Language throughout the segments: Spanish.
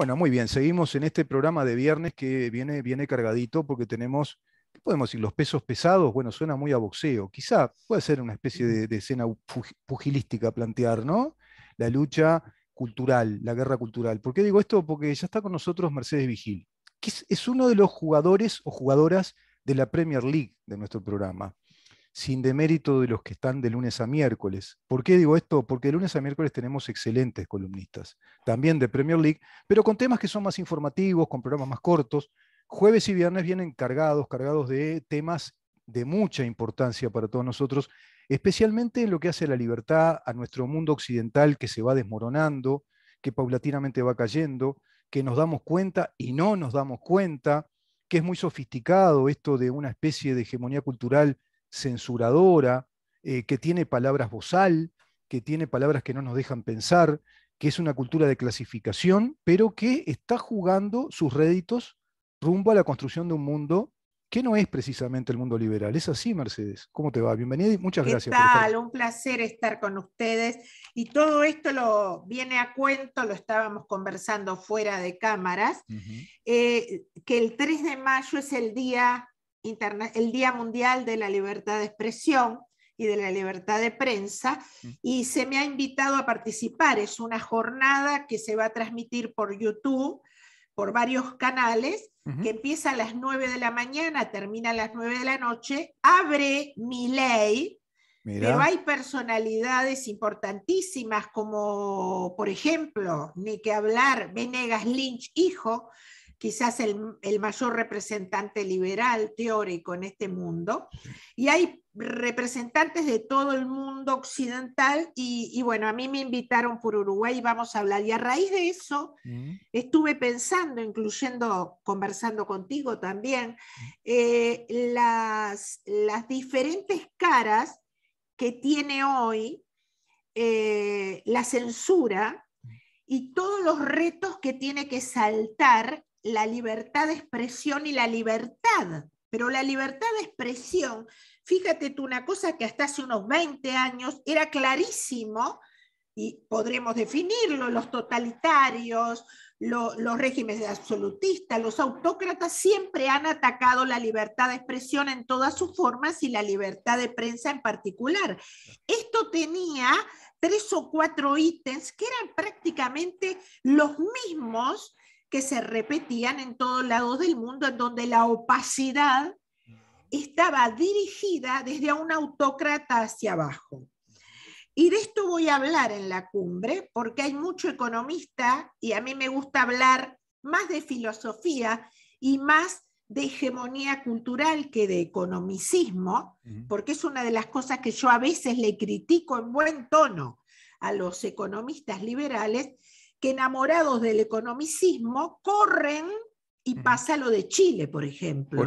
Bueno, muy bien, seguimos en este programa de viernes que viene, viene cargadito porque tenemos, ¿qué podemos decir? Los pesos pesados, bueno, suena muy a boxeo. Quizá puede ser una especie de, escena pugilística plantear, ¿no? La lucha cultural, la guerra cultural. ¿Por qué digo esto? Porque ya está con nosotros Mercedes Vigil, que es uno de los jugadores o jugadoras de la Premier League de nuestro programa sin demérito de los que están de lunes a miércoles. ¿Por qué digo esto? Porque de lunes a miércoles tenemos excelentes columnistas, también de Premier League, pero con temas que son más informativos, con programas más cortos. Jueves y viernes vienen cargados, cargados de temas de mucha importancia para todos nosotros, especialmente en lo que hace a la libertad, a nuestro mundo occidental que se va desmoronando, que paulatinamente va cayendo, que nos damos cuenta y no nos damos cuenta, que es muy sofisticado esto de una especie de hegemonía cultural censuradora, eh, que tiene palabras bozal, que tiene palabras que no nos dejan pensar, que es una cultura de clasificación, pero que está jugando sus réditos rumbo a la construcción de un mundo que no es precisamente el mundo liberal. Es así, Mercedes. ¿Cómo te va? Bienvenida y muchas gracias. Tal? Un placer estar con ustedes. Y todo esto lo viene a cuento, lo estábamos conversando fuera de cámaras, eh, que el 3 de mayo es el día el Día Mundial de la Libertad de Expresión y de la Libertad de Prensa mm. y se me ha invitado a participar. Es una jornada que se va a transmitir por YouTube, por varios canales, que empieza a las 9 de la mañana, termina a las 9 de la noche, abre mi ley. Pero hay personalidades importantísimas como, por ejemplo, ni que hablar, Venegas Lynch, hijo, quizás el, mayor representante liberal teórico en este mundo, y hay representantes de todo el mundo occidental, y, bueno, a mí me invitaron por Uruguay y vamos a hablar, y a raíz de eso mm. estuve pensando, incluyendo, conversando contigo también, mm. eh, las, diferentes caras que tiene hoy eh, la censura mm. y todos los retos que tiene que saltar la libertad de expresión y la libertad. Pero la libertad de expresión, fíjate tú, una cosa que hasta hace unos 20 años era clarísimo, y podremos definirlo, los totalitarios, los regímenes absolutistas, los autócratas siempre han atacado la libertad de expresión en todas sus formas y la libertad de prensa en particular. Esto tenía tres o cuatro ítems que eran prácticamente los mismos que se repetían en todos lados del mundo, en donde la opacidad estaba dirigida desde un autócrata hacia abajo. Y de esto voy a hablar en la cumbre, porque hay mucho economista y a mí me gusta hablar más de filosofía y más de hegemonía cultural que de economicismo, porque es una de las cosas que yo a veces le critico en buen tono a los economistas liberales, que enamorados del economicismo corren y mm. pasa lo de Chile, por ejemplo.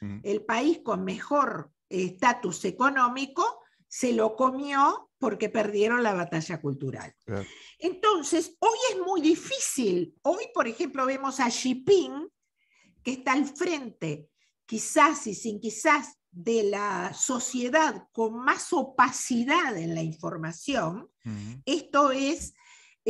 Mm. El país con mejor estatus económico se lo comió porque perdieron la batalla cultural. Entonces, hoy es muy difícil. Hoy, por ejemplo, vemos a Xi Jinping, que está al frente, quizás y sin quizás, de la sociedad con más opacidad en la información. Mm. Esto es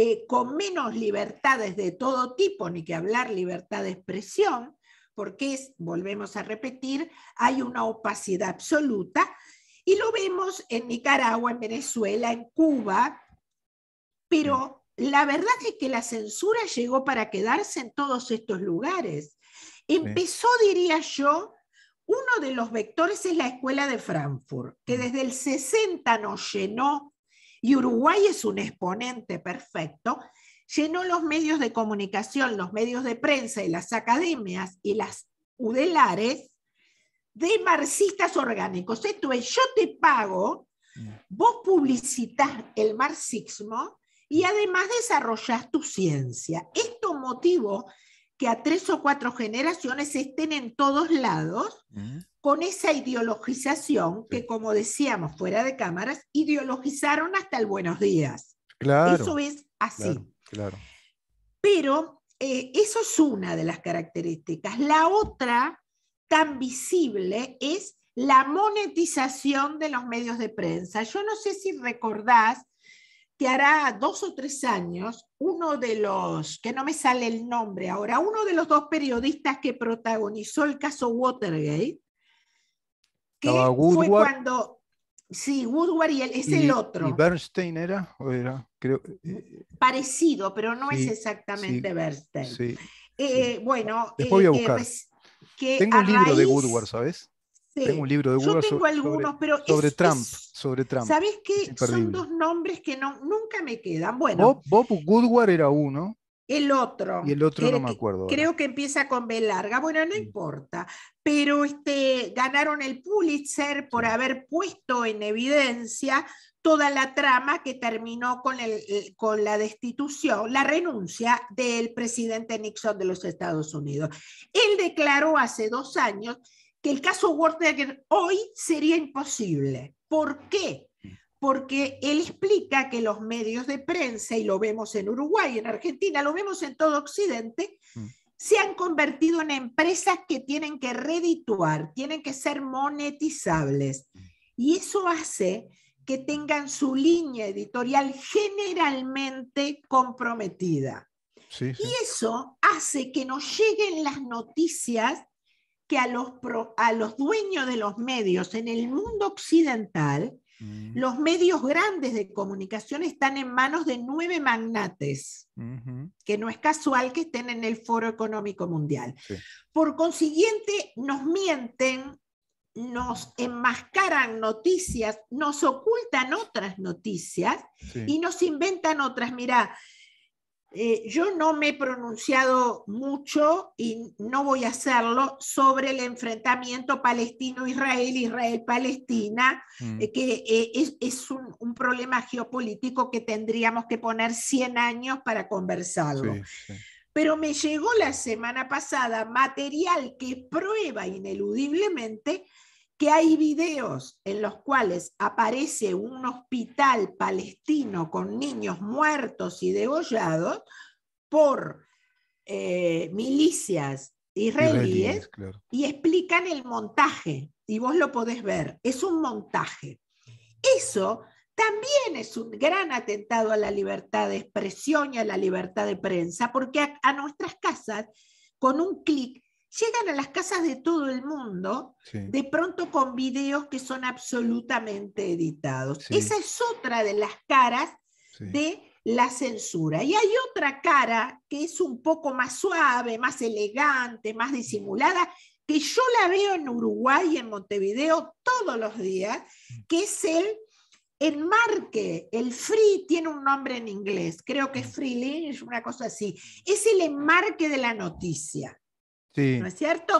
eh, con menos libertades de todo tipo, ni que hablar libertad de expresión, porque es, volvemos a repetir, hay una opacidad absoluta, y lo vemos en Nicaragua, en Venezuela, en Cuba, pero la verdad es que la censura llegó para quedarse en todos estos lugares. Empezó, diría yo, uno de los vectores es la escuela de Frankfurt, que mm. desde el 60 nos llenó y Uruguay es un exponente perfecto, llenó los medios de comunicación, los medios de prensa y las academias y las udelares de marxistas orgánicos. Esto es, yo te pago, mm. vos publicitas el marxismo y además desarrollas tu ciencia. Esto motivó que a tres o cuatro generaciones estén en todos lados, mm con esa ideologización que, como decíamos fuera de cámaras, ideologizaron hasta el buenos días. Claro. Eso es así. Pero eh, eso es una de las características. La otra, tan visible, es la monetización de los medios de prensa. Yo no sé si recordás que hará dos o tres años, uno de los, que no me sale el nombre ahora, uno de los dos periodistas que protagonizó el caso Watergate, fue cuando, sí, Woodward y es el otro. Bernstein era? ¿O era? Creo, eh, Parecido, pero no es exactamente Bernstein. Eh, bueno, voy a buscar. Tengo un libro de Woodward, ¿sabes? Tengo un libro de Woodward sobre, algunos, sobre, Trump, sobre Trump. sabes qué? Son dos nombres que no, nunca me quedan. Bueno, Bob, Bob Woodward era uno. El otro. Y el otro no me acuerdo. Creo que empieza con B larga. Bueno, no importa. Pero este, ganaron el Pulitzer por haber puesto en evidencia toda la trama que terminó con, el, con la destitución, la renuncia del presidente Nixon de los Estados Unidos. Él declaró hace dos años que el caso Watergate hoy sería imposible. ¿Por qué? porque él explica que los medios de prensa, y lo vemos en Uruguay, en Argentina, lo vemos en todo Occidente, mm. se han convertido en empresas que tienen que redituar, tienen que ser monetizables. Y eso hace que tengan su línea editorial generalmente comprometida. Y eso hace que nos lleguen las noticias que a a los dueños de los medios en el mundo occidental Mm. Los medios grandes de comunicación están en manos de nueve magnates, que no es casual que estén en el Foro Económico Mundial. Por consiguiente, nos mienten, nos enmascaran noticias, nos ocultan otras noticias y nos inventan otras. Mirá, eh, yo no me he pronunciado mucho y no voy a hacerlo sobre el enfrentamiento palestino-israel, Israel-Palestina, mm. eh, que eh, es, un, problema geopolítico que tendríamos que poner 100 años para conversarlo. Pero me llegó la semana pasada material que prueba ineludiblemente que hay videos en los cuales aparece un hospital palestino con niños muertos y degollados por eh, milicias israelíes, y explican el montaje, y vos lo podés ver, es un montaje. Eso también es un gran atentado a la libertad de expresión y a la libertad de prensa, porque a nuestras casas, con un clic, llegan a las casas de todo el mundo, de pronto con videos que son absolutamente editados. Esa es otra de las caras de la censura. Y hay otra cara que es un poco más suave, más elegante, más disimulada, que yo la veo en Uruguay y en Montevideo todos los días, mm. que es el enmarque. El free tiene un nombre en inglés, creo que es mm. free una cosa así. Es el enmarque de la noticia. ¿No es cierto?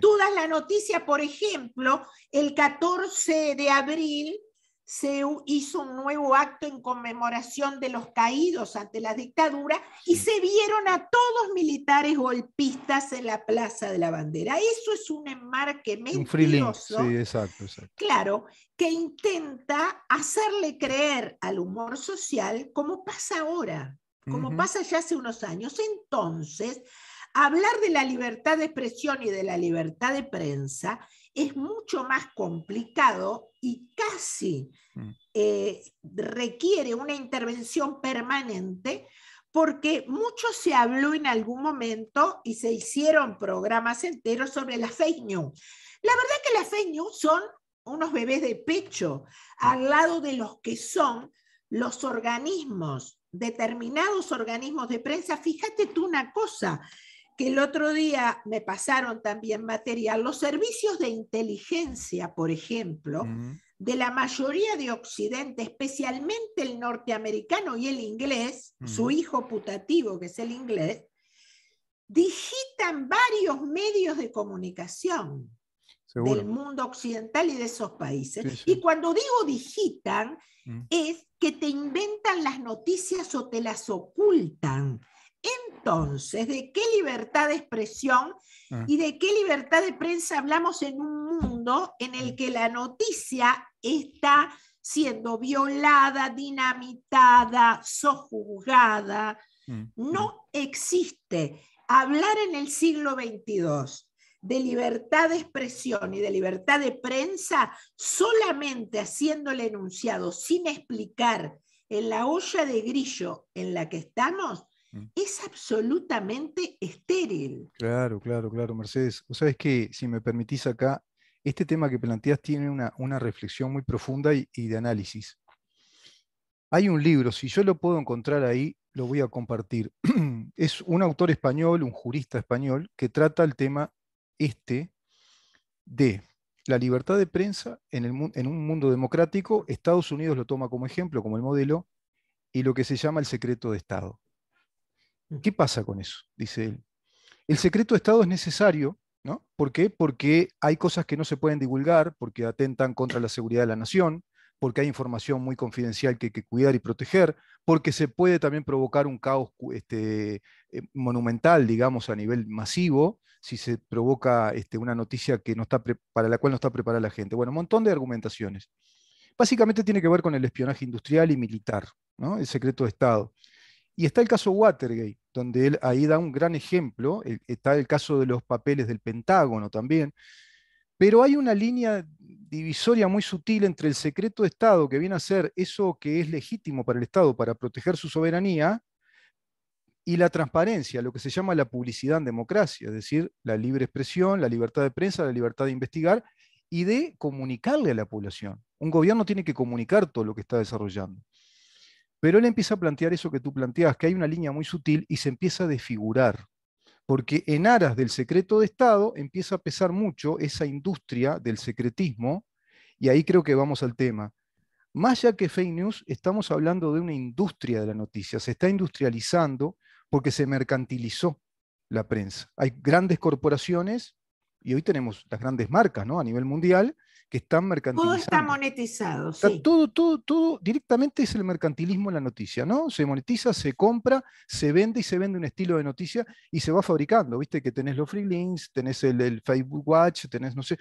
Tú das la noticia, por ejemplo, el 14 de abril se hizo un nuevo acto en conmemoración de los caídos ante la dictadura y se vieron a todos militares golpistas en la Plaza de la Bandera. Eso es un enmarque mentiroso. Un sí, exacto, exacto. Claro, que intenta hacerle creer al humor social como pasa ahora, como pasa ya hace unos años. Entonces, Hablar de la libertad de expresión y de la libertad de prensa es mucho más complicado y casi mm. eh, requiere una intervención permanente porque mucho se habló en algún momento y se hicieron programas enteros sobre las fake news. La verdad que las fake news son unos bebés de pecho mm. al lado de los que son los organismos, determinados organismos de prensa. Fíjate tú una cosa, que el otro día me pasaron también material, los servicios de inteligencia, por ejemplo, de la mayoría de Occidente, especialmente el norteamericano y el inglés, su hijo putativo que es el inglés, digitan varios medios de comunicación del mundo occidental y de esos países. Y cuando digo digitan, es que te inventan las noticias o te las ocultan entonces, ¿de qué libertad de expresión ah. y de qué libertad de prensa hablamos en un mundo en el ah. que la noticia está siendo violada, dinamitada, sojuzgada? Ah, no existe hablar en el siglo XXII de libertad de expresión y de libertad de prensa solamente haciéndole enunciado sin explicar en la olla de grillo en la que estamos Mm. es absolutamente estéril. Claro, claro, claro, Mercedes. O sea, es que, si me permitís acá, este tema que planteas tiene una, reflexión muy profunda y, de análisis. Hay un libro, si yo lo puedo encontrar ahí, lo voy a compartir. es un autor español, un jurista español, que trata el tema este de la libertad de prensa en, el, en un mundo democrático. Estados Unidos lo toma como ejemplo, como el modelo, y lo que se llama el secreto de Estado. ¿Qué pasa con eso? Dice él. El secreto de Estado es necesario, ¿no? ¿Por qué? Porque hay cosas que no se pueden divulgar, porque atentan contra la seguridad de la nación, porque hay información muy confidencial que hay que cuidar y proteger, porque se puede también provocar un caos este, eh, monumental, digamos, a nivel masivo, si se provoca este, una noticia que no está para la cual no está preparada la gente. Bueno, un montón de argumentaciones. Básicamente tiene que ver con el espionaje industrial y militar, ¿no? el secreto de Estado. Y está el caso Watergate, donde él ahí da un gran ejemplo, e, está el caso de los papeles del Pentágono también, pero hay una línea divisoria muy sutil entre el secreto de Estado, que viene a ser eso que es legítimo para el Estado para proteger su soberanía, y la transparencia, lo que se llama la publicidad en democracia, es decir, la libre expresión, la libertad de prensa, la libertad de investigar y de comunicarle a la población. Un gobierno tiene que comunicar todo lo que está desarrollando. Pero él empieza a plantear eso que tú planteabas, que hay una línea muy sutil y se empieza a desfigurar, porque en aras del secreto de Estado empieza a pesar mucho esa industria del secretismo, y ahí creo que vamos al tema. Más ya que fake news, estamos hablando de una industria de la noticia, se está industrializando porque se mercantilizó la prensa. Hay grandes corporaciones, y hoy tenemos las grandes marcas ¿no? a nivel mundial, que están mercantilizados. Todo está monetizado. todo, todo, todo directamente es el mercantilismo en la noticia, ¿no? Se monetiza, se compra, se vende y se vende un estilo de noticia y se va fabricando. Viste que tenés los free links, tenés el, el Facebook Watch, tenés, no sé.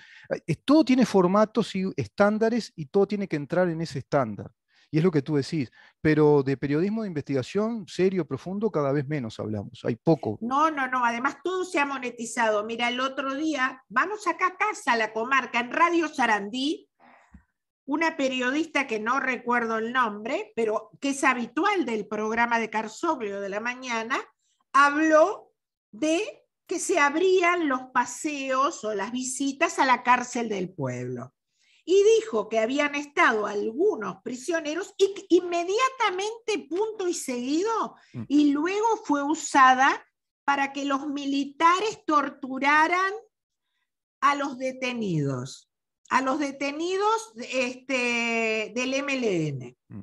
Eh, todo tiene formatos y estándares y todo tiene que entrar en ese estándar. Y es lo que tú decís, pero de periodismo de investigación serio, profundo, cada vez menos hablamos, hay poco. No, no, no, además todo se ha monetizado. Mira, el otro día, vamos acá a casa, a la comarca, en Radio Sarandí, una periodista que no recuerdo el nombre, pero que es habitual del programa de Carsoglio de la mañana, habló de que se abrían los paseos o las visitas a la cárcel del pueblo y dijo que habían estado algunos prisioneros inmediatamente, punto y seguido, mm. y luego fue usada para que los militares torturaran a los detenidos, a los detenidos este, del MLN. Mm.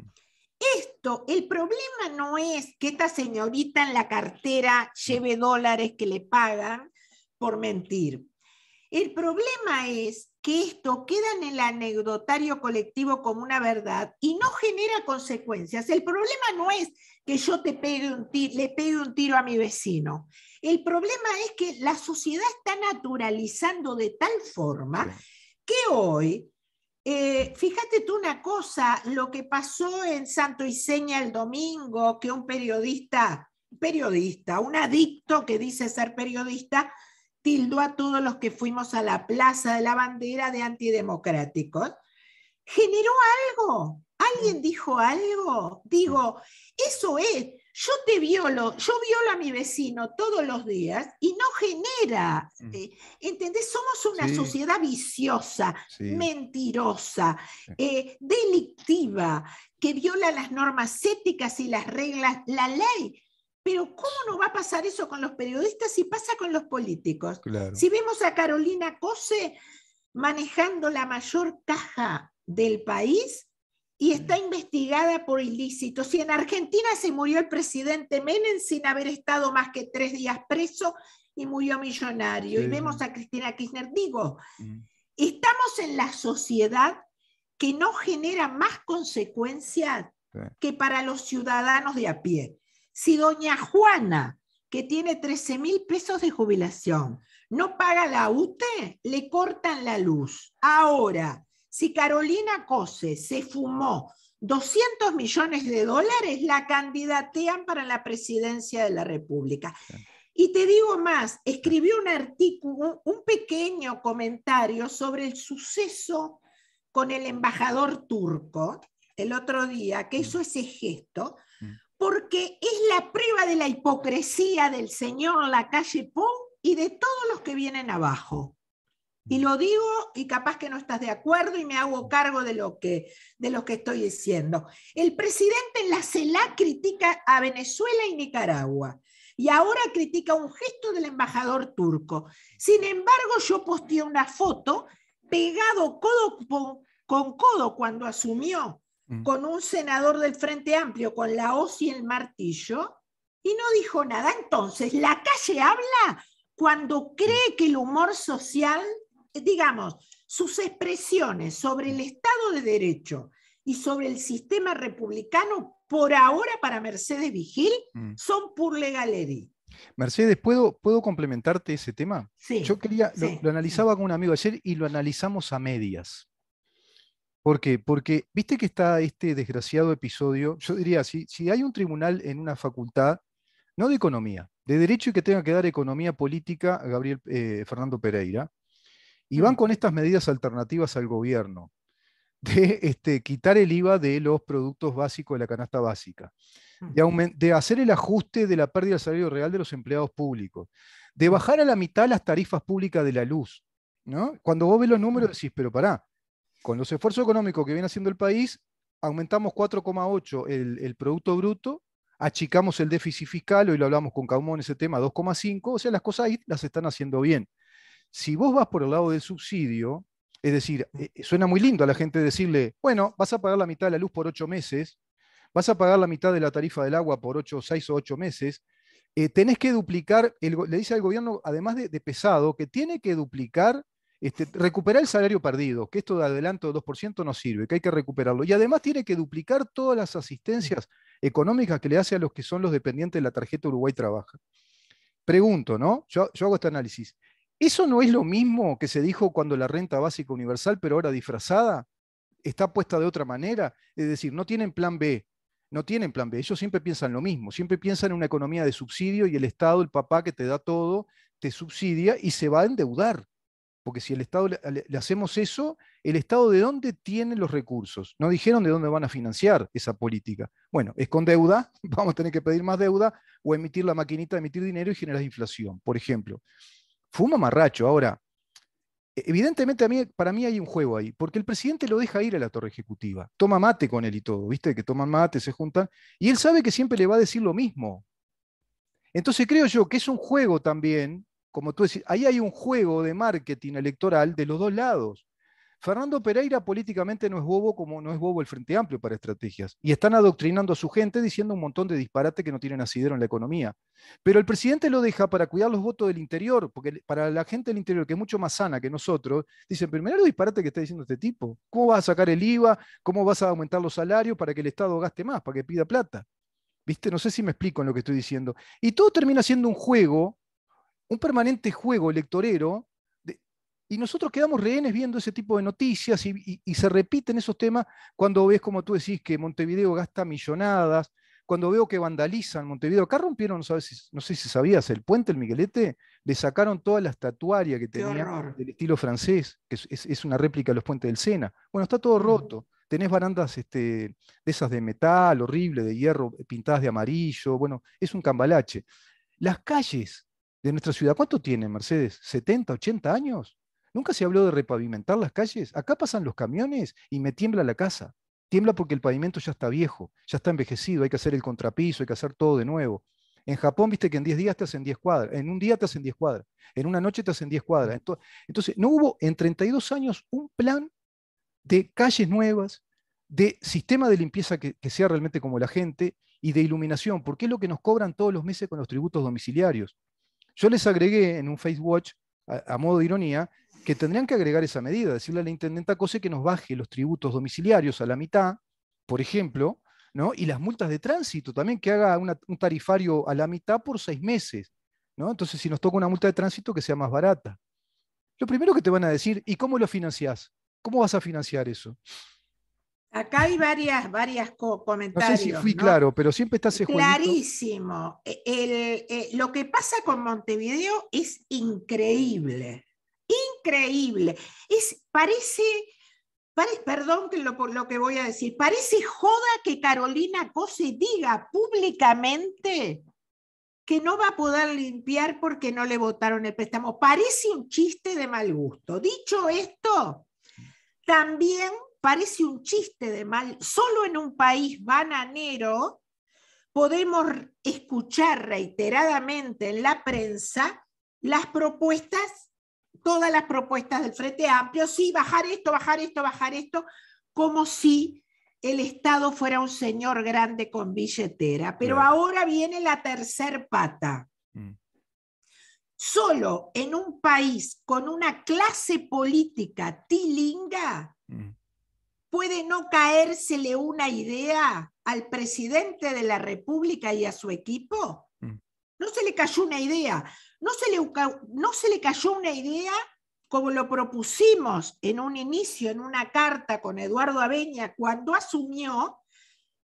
Esto, el problema no es que esta señorita en la cartera mm. lleve dólares que le pagan por mentir. El problema es que esto queda en el anecdotario colectivo como una verdad y no genera consecuencias. El problema no es que yo te pegue un le pegue un tiro a mi vecino. El problema es que la sociedad está naturalizando de tal forma que hoy, eh, fíjate tú una cosa, lo que pasó en Santo Iseña el domingo, que un periodista, periodista, un adicto que dice ser periodista, tildó a todos los que fuimos a la Plaza de la Bandera de antidemocráticos, generó algo. ¿Alguien mm. dijo algo? Digo, eso es, yo te violo, yo violo a mi vecino todos los días y no genera, mm. eh, ¿entendés? Somos una sociedad viciosa, mentirosa, eh, delictiva, que viola las normas éticas y las reglas, la ley. Pero ¿cómo no va a pasar eso con los periodistas si pasa con los políticos? Si vemos a Carolina Cose manejando la mayor caja del país y mm. está investigada por ilícitos. Si en Argentina se murió el presidente Menem sin haber estado más que tres días preso y murió millonario. Y vemos a Cristina Kirchner. Digo, mm. estamos en la sociedad que no genera más consecuencias que para los ciudadanos de a pie. Si doña Juana, que tiene 13 mil pesos de jubilación, no paga la UTE, le cortan la luz. Ahora, si Carolina Cose se fumó 200 millones de dólares, la candidatean para la presidencia de la República. Y te digo más, escribió un artículo, un pequeño comentario sobre el suceso con el embajador turco el otro día que mm. hizo ese gesto porque es la prueba de la hipocresía del señor la calle Pou y de todos los que vienen abajo. Y lo digo y capaz que no estás de acuerdo y me hago cargo de lo que, de lo que estoy diciendo. El presidente en la CELAC critica a Venezuela y Nicaragua y ahora critica un gesto del embajador turco. Sin embargo, yo posteé una foto pegado codo con codo cuando asumió Mm. con un senador del Frente Amplio, con la hoz y el martillo, y no dijo nada. Entonces, la calle habla cuando mm. cree que el humor social, eh, digamos, sus expresiones sobre el mm. Estado de Derecho y sobre el sistema republicano, por ahora para Mercedes Vigil, son pur galería. Mercedes, ¿puedo, ¿puedo complementarte ese tema? Sí. Yo quería, lo, analizaba con un amigo ayer y lo analizamos a medias. ¿Por qué? Porque viste que está este desgraciado episodio, yo diría, si, si hay un tribunal en una facultad, no de economía, de derecho y que tenga que dar economía política a Gabriel eh, Fernando Pereira, y van mm. con estas medidas alternativas al gobierno, de este, quitar el IVA de los productos básicos de la canasta básica, de, de, hacer el ajuste de la pérdida del salario real de los empleados públicos, de mm. bajar a la mitad las tarifas públicas de la luz. ¿no? Cuando vos ves los números mm. decís, pero pará, con los esfuerzos económicos que viene haciendo el país, aumentamos 4,8 el, Producto Bruto, achicamos el déficit fiscal, hoy lo hablamos con Caumón ese tema, 2,5, o sea, las cosas ahí las están haciendo bien. Si vos vas por el lado del subsidio, es decir, eh, eh, suena muy lindo a la gente decirle, bueno, vas a pagar la mitad de la luz por ocho meses, vas a pagar la mitad de la tarifa del agua por ocho, seis o ocho meses, eh, tenés que duplicar, le dice al gobierno, además de pesado, que tiene que duplicar este, recuperar el salario perdido, que esto de adelanto de 2% no sirve, que hay que recuperarlo. Y además tiene que duplicar todas las asistencias económicas que le hace a los que son los dependientes de la tarjeta Uruguay Trabaja. Pregunto, ¿no? Yo, yo hago este análisis. ¿Eso no es lo mismo que se dijo cuando la renta básica universal, pero ahora disfrazada, está puesta de otra manera? Es decir, no tienen plan B, no tienen plan B, ellos siempre piensan lo mismo, siempre piensan en una economía de subsidio y el Estado, el papá que te da todo, te subsidia y se va a endeudar. Porque si el Estado le, hacemos eso, ¿el Estado de dónde tiene los recursos? No dijeron de dónde van a financiar esa política. Bueno, es con deuda, vamos a tener que pedir más deuda o emitir la maquinita, emitir dinero y generar inflación, por ejemplo. fuma Marracho. Ahora, e, evidentemente para mí hay un juego ahí, porque el presidente lo deja ir a la torre ejecutiva, toma mate con él y todo, viste que toman mate, se juntan, y él sabe que siempre le va a decir lo mismo. Entonces creo yo que es un juego también como tú decís, ahí hay un juego de marketing electoral de los dos lados. Fernando Pereira políticamente no es bobo como no es bobo el Frente Amplio para estrategias. Y están adoctrinando a su gente diciendo un montón de disparates que no tienen asidero en la economía. Pero el presidente lo deja para cuidar los votos del interior, porque para la gente del interior, que es mucho más sana que nosotros, dicen, primero los disparates que está diciendo este tipo. ¿Cómo vas a sacar el IVA? ¿Cómo vas a aumentar los salarios para que el Estado gaste más, para que pida plata? ¿Viste? No sé si me explico en lo que estoy diciendo. Y todo termina siendo un juego un permanente juego electorero y nosotros quedamos rehenes viendo ese tipo de noticias y, se repiten esos temas cuando ves, como tú decís, que Montevideo gasta millonadas, cuando veo que vandalizan Montevideo. Acá rompieron, no, sabes si, no sé si sabías, el puente, el Miguelete, le sacaron toda la estatuaria que tenía del estilo francés, que es, una réplica de los puentes del Sena. Bueno, está todo mm. roto. Tenés barandas este, de esas de metal, horrible, de hierro, pintadas de amarillo. Bueno, es un cambalache. Las calles de nuestra ciudad. ¿Cuánto tiene, Mercedes? ¿70, 80 años? Nunca se habló de repavimentar las calles. Acá pasan los camiones y me tiembla la casa. Tiembla porque el pavimento ya está viejo, ya está envejecido, hay que hacer el contrapiso, hay que hacer todo de nuevo. En Japón, viste que en 10 días te hacen 10 cuadras, en un día te hacen 10 cuadras, en una noche te hacen 10 cuadras. Entonces, no hubo en 32 años un plan de calles nuevas, de sistema de limpieza que, que sea realmente como la gente y de iluminación, porque es lo que nos cobran todos los meses con los tributos domiciliarios. Yo les agregué en un FaceWatch, a, modo de ironía, que tendrían que agregar esa medida, decirle a la intendenta Cose que nos baje los tributos domiciliarios a la mitad, por ejemplo, ¿no? y las multas de tránsito también, que haga un tarifario a la mitad por seis meses. ¿no? Entonces, si nos toca una multa de tránsito, que sea más barata. Lo primero que te van a decir, ¿y cómo lo financiás? ¿Cómo vas a financiar eso? Acá hay varias, varias comentarios. No sé si fui claro, pero siempre estás seguro. Clarísimo. E, eh, lo que pasa con Montevideo es increíble. Increíble. Es, parece, parece perdón que lo, lo que voy a decir, parece joda que Carolina Cose diga públicamente que no va a poder limpiar porque no le votaron el préstamo. Parece un chiste de mal gusto. Dicho esto, también parece un chiste de mal, solo en un país bananero podemos escuchar reiteradamente en la prensa las propuestas, todas las propuestas del Frente Amplio, sí, bajar esto, bajar esto, bajar esto, como si el Estado fuera un señor grande con billetera. Pero ahora viene la tercera pata. Mm. Solo en un país con una clase política tilinga mm puede no caérsele una idea al presidente de la República y a su equipo? Mm. No se le cayó una idea. No se le, no se le cayó una idea como lo propusimos en un inicio, en una carta con Eduardo Abeña, cuando asumió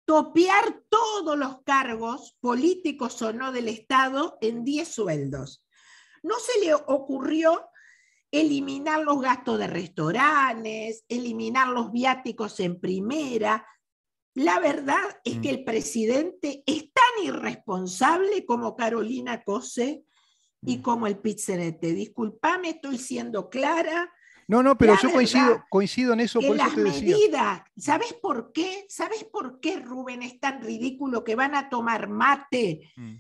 topear todos los cargos políticos o no del Estado en 10 sueldos. No se le ocurrió eliminar los gastos de restaurantes, eliminar los viáticos en primera. La verdad es que mm. el presidente es tan irresponsable como Carolina Cose y mm. como el Pizzerete. Disculpame, estoy siendo clara. No, no, pero yo coincido, coincido en eso. En las medidas, ¿sabes por qué? ¿Sabes por qué, Rubén, es tan ridículo que van a tomar mate? Mm.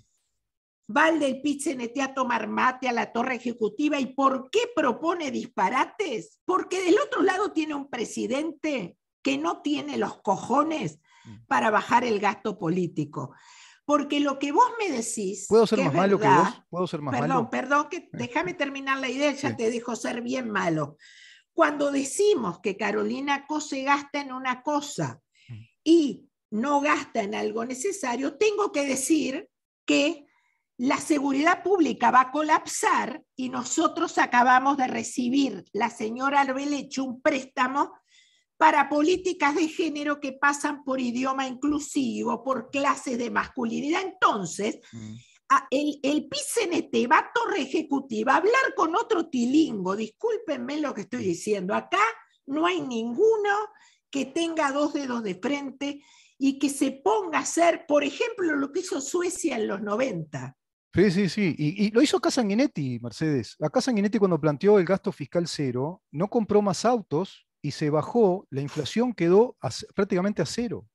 Valde del Pizzenete a tomar mate a la torre ejecutiva. ¿Y por qué propone disparates? Porque del otro lado tiene un presidente que no tiene los cojones mm. para bajar el gasto político. Porque lo que vos me decís. Puedo ser más malo que vos. perdón, Perdón, que, eh. déjame terminar la idea, ya te dijo ser bien malo. Cuando decimos que Carolina Cose gasta en una cosa mm. y no gasta en algo necesario, tengo que decir que la seguridad pública va a colapsar y nosotros acabamos de recibir, la señora hecho un préstamo para políticas de género que pasan por idioma inclusivo, por clases de masculinidad. Entonces, mm. el, el va a torre ejecutiva a hablar con otro tilingo, discúlpenme lo que estoy diciendo, acá no hay ninguno que tenga dos dedos de frente y que se ponga a hacer, por ejemplo, lo que hizo Suecia en los 90. Sí, sí, sí. Y, lo hizo acá Mercedes. Acá Sanguinetti cuando planteó el gasto fiscal cero, no compró más autos y se bajó, la inflación quedó prácticamente a cero.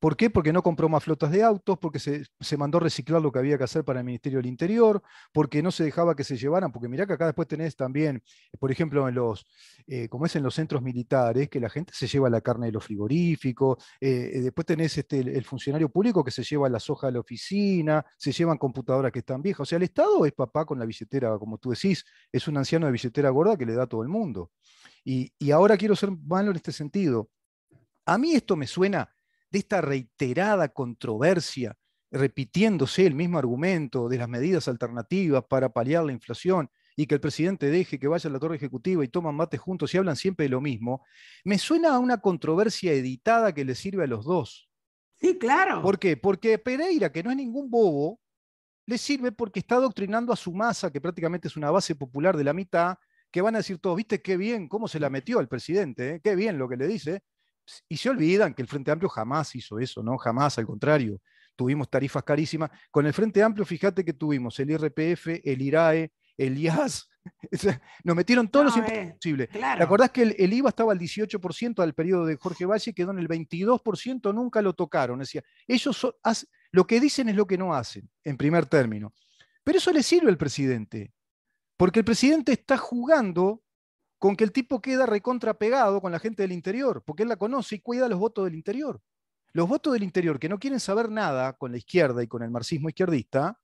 ¿Por qué? Porque no compró más flotas de autos, porque se, mandó reciclar lo que había que hacer para el Ministerio del Interior, porque no se dejaba que se llevaran, porque mirá que acá después tenés también, por ejemplo, en los, eh, como es en los centros militares, que la gente se lleva la carne de los frigoríficos, eh, eh, después tenés este, el, funcionario público que se lleva la soja de la oficina, se llevan computadoras que están viejas. O sea, el Estado es papá con la billetera, como tú decís, es un anciano de billetera gorda que le da a todo el mundo. Y, y ahora quiero ser malo en este sentido. A mí esto me suena de esta reiterada controversia, repitiéndose el mismo argumento de las medidas alternativas para paliar la inflación y que el presidente deje que vaya a la torre ejecutiva y toman mate juntos y hablan siempre de lo mismo, me suena a una controversia editada que le sirve a los dos. Sí, claro. ¿Por qué? Porque Pereira, que no es ningún bobo, le sirve porque está adoctrinando a su masa, que prácticamente es una base popular de la mitad, que van a decir todos, viste qué bien, cómo se la metió al presidente, eh? qué bien lo que le dice, y se olvidan que el Frente Amplio jamás hizo eso, ¿no? Jamás, al contrario, tuvimos tarifas carísimas. Con el Frente Amplio, fíjate que tuvimos el IRPF, el IRAE, el IAS, nos metieron todos los impuestos eh, posibles. ¿Te acordás que el, IVA estaba al 18% al periodo de Jorge Valle, quedó en el 22%, nunca lo tocaron? Decía, ellos lo que dicen es lo que no hacen, en primer término. Pero eso le sirve al presidente, porque el presidente está jugando con que el tipo queda recontrapegado con la gente del interior, porque él la conoce y cuida los votos del interior. Los votos del interior que no quieren saber nada con la izquierda y con el marxismo izquierdista,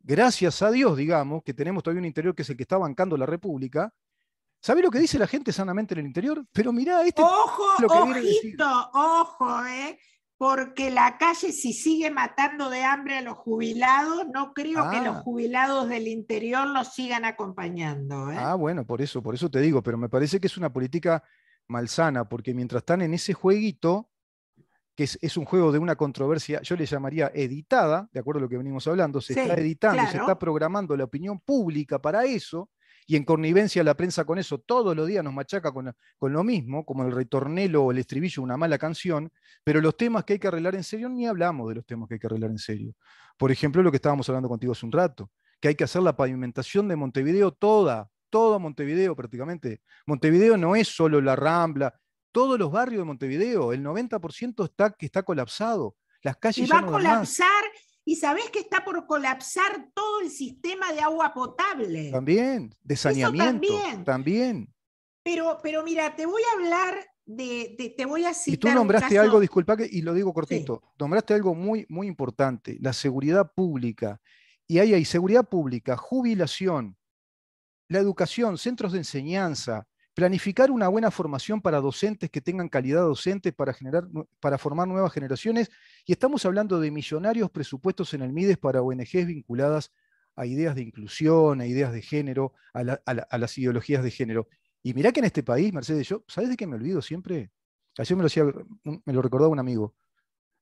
gracias a Dios, digamos, que tenemos todavía un interior que es el que está bancando la República, ¿sabe lo que dice la gente sanamente en el interior? Pero mirá, este. Ojo, ojo, ¿eh? porque la calle si sigue matando de hambre a los jubilados, no creo que los ah. jubilados del interior los sigan acompañando. ¿eh? Ah, bueno, por eso, por eso te digo, pero me parece que es una política malsana, porque mientras están en ese jueguito, que es, un juego de una controversia, yo le llamaría editada, de acuerdo a lo que venimos hablando, se está editando, se está programando la opinión pública para eso, y en connivencia la prensa con eso todos los días nos machaca con, lo mismo, como el retornelo o el estribillo, una mala canción, pero los temas que hay que arreglar en serio, ni hablamos de los temas que hay que arreglar en serio. Por ejemplo, lo que estábamos hablando contigo hace un rato, que hay que hacer la pavimentación de Montevideo toda, todo Montevideo prácticamente. Montevideo no es solo la Rambla, todos los barrios de Montevideo, el 90% está, que está colapsado. Las calles y va a colapsar y sabés que está por colapsar todo el sistema de agua potable. También, de saneamiento. También. Pero, pero mira, te voy a hablar de, te voy a Y tú nombraste algo, disculpa que, y lo digo cortito, nombraste algo muy, muy importante, la seguridad pública. Y ahí hay seguridad pública, jubilación, la educación, centros de enseñanza, planificar una buena formación para docentes que tengan calidad docente para, generar, para formar nuevas generaciones. Y estamos hablando de millonarios presupuestos en el MIDES para ONGs vinculadas a ideas de inclusión, a ideas de género, a, las ideologías de género. Y mirá que en este país, Mercedes, yo, ¿sabes de qué me olvido siempre? Ayer me lo, me lo recordaba un amigo.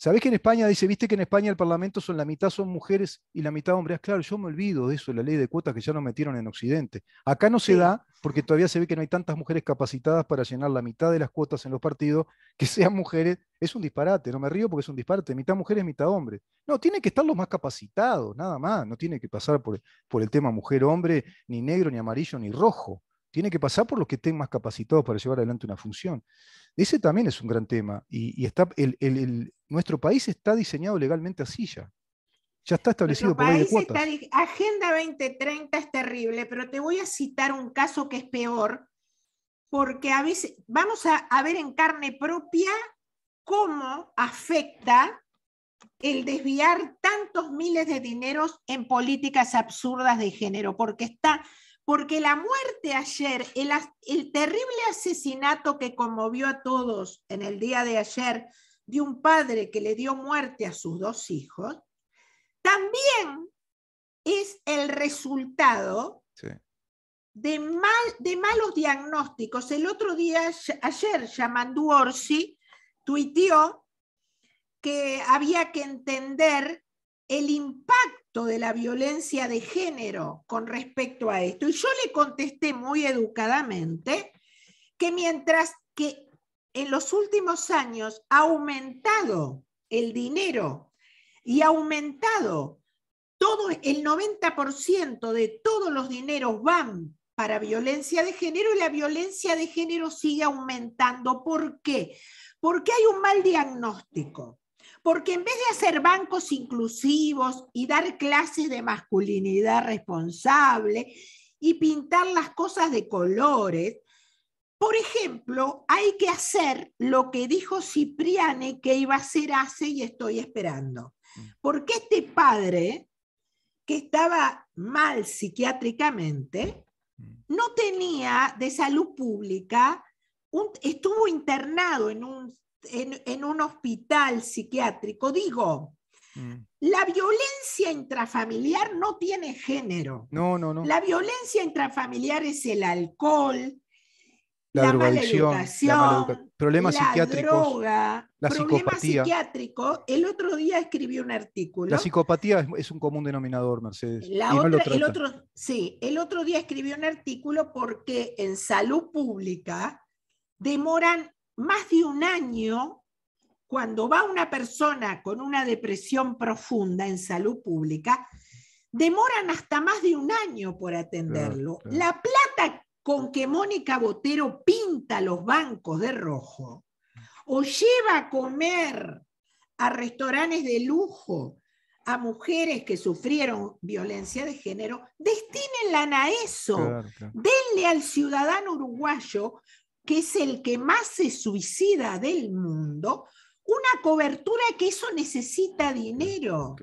¿Sabés que en España dice, viste que en España el Parlamento son la mitad son mujeres y la mitad hombres? Claro, yo me olvido de eso, la ley de cuotas que ya nos metieron en Occidente. Acá no se da porque todavía se ve que no hay tantas mujeres capacitadas para llenar la mitad de las cuotas en los partidos, que sean mujeres, es un disparate, no me río porque es un disparate, mitad mujeres, mitad hombres. No, tienen que estar los más capacitados, nada más, no tiene que pasar por, por el tema mujer-hombre, ni negro, ni amarillo, ni rojo. Tiene que pasar por los que estén más capacitados para llevar adelante una función. Ese también es un gran tema. Y, está nuestro país está diseñado legalmente así ya. Ya está establecido por ley Está, Agenda 2030 es terrible, pero te voy a citar un caso que es peor, porque a veces vamos a ver en carne propia cómo afecta el desviar tantos miles de dineros en políticas absurdas de género, porque está porque la muerte ayer, el, terrible asesinato que conmovió a todos en el día de ayer de un padre que le dio muerte a sus dos hijos, también es el resultado de, de malos diagnósticos. El otro día, ayer, Yamandu Orsi tuiteó que había que entender el impacto de la violencia de género con respecto a esto. Y yo le contesté muy educadamente que mientras que en los últimos años ha aumentado el dinero y ha aumentado todo, el 90% de todos los dineros van para violencia de género y la violencia de género sigue aumentando. ¿Por qué? Porque hay un mal diagnóstico porque en vez de hacer bancos inclusivos y dar clases de masculinidad responsable y pintar las cosas de colores, por ejemplo, hay que hacer lo que dijo Cipriane que iba a hacer hace y estoy esperando. Mm. Porque este padre, que estaba mal psiquiátricamente, mm. no tenía de salud pública, estuvo internado en un en, un hospital psiquiátrico. Digo, mm. la violencia intrafamiliar no tiene género. No, no, no. La violencia intrafamiliar es el alcohol, la, la problemas psiquiátricos, droga, El otro día escribió un artículo. La psicopatía es, un común denominador, Mercedes. el otro, sí, el otro día escribió un artículo porque en salud pública demoran más de un año, cuando va una persona con una depresión profunda en salud pública, demoran hasta más de un año por atenderlo. La plata con que Mónica Botero pinta los bancos de rojo o lleva a comer a restaurantes de lujo a mujeres que sufrieron violencia de género, destínenla a eso. Denle al ciudadano uruguayo que es el que más se suicida del mundo, una cobertura que eso necesita dinero.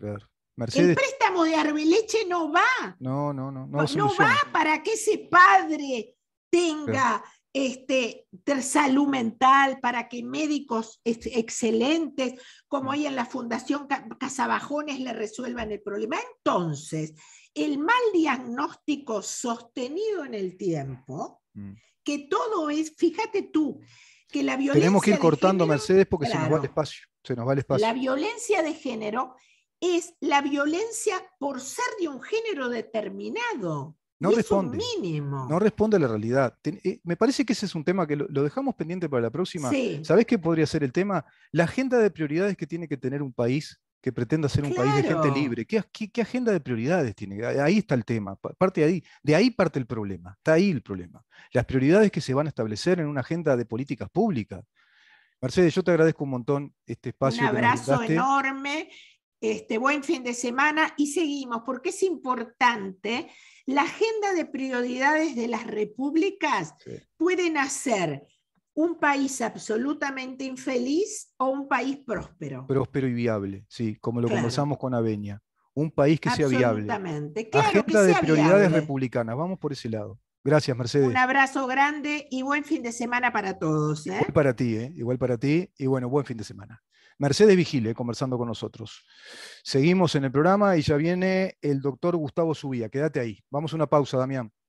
El préstamo de Arbeleche no va. No, no, no. No, no va para que ese padre tenga este, salud mental, para que médicos excelentes, como mm. hay en la Fundación Casabajones, le resuelvan el problema. Entonces, el mal diagnóstico sostenido en el tiempo. Mm que todo es, fíjate tú, que la violencia. Tenemos que ir cortando, Mercedes, porque se nos va el espacio. Se nos La violencia de género es la violencia por ser de un género determinado. No responde. mínimo. No responde a la realidad. Eh, me parece que ese es un tema que lo, dejamos pendiente para la próxima. ¿Sabés qué podría ser el tema? La agenda de prioridades que tiene que tener un país que pretenda ser un país de gente libre. ¿Qué, agenda de prioridades tiene? Ahí está el tema. Parte de ahí, de ahí parte el problema. Está ahí el problema. Las prioridades que se van a establecer en una agenda de políticas públicas. Mercedes, yo te agradezco un montón este espacio. Un abrazo enorme. Este, buen fin de semana y seguimos, porque es importante. La agenda de prioridades de las repúblicas pueden hacer un país absolutamente infeliz o un país próspero. Próspero y viable, sí, como lo conversamos con Aveña. Un país que sea viable. Absolutamente, claro. Agenda que sea de prioridades republicanas, vamos por ese lado. Gracias, Mercedes. Un abrazo grande y buen fin de semana para todos. ¿eh? Igual para ti, ¿eh? igual para ti, y bueno, buen fin de semana. Mercedes Vigile eh, conversando con nosotros. Seguimos en el programa y ya viene el doctor Gustavo Subía. Quédate ahí. Vamos a una pausa, Damián.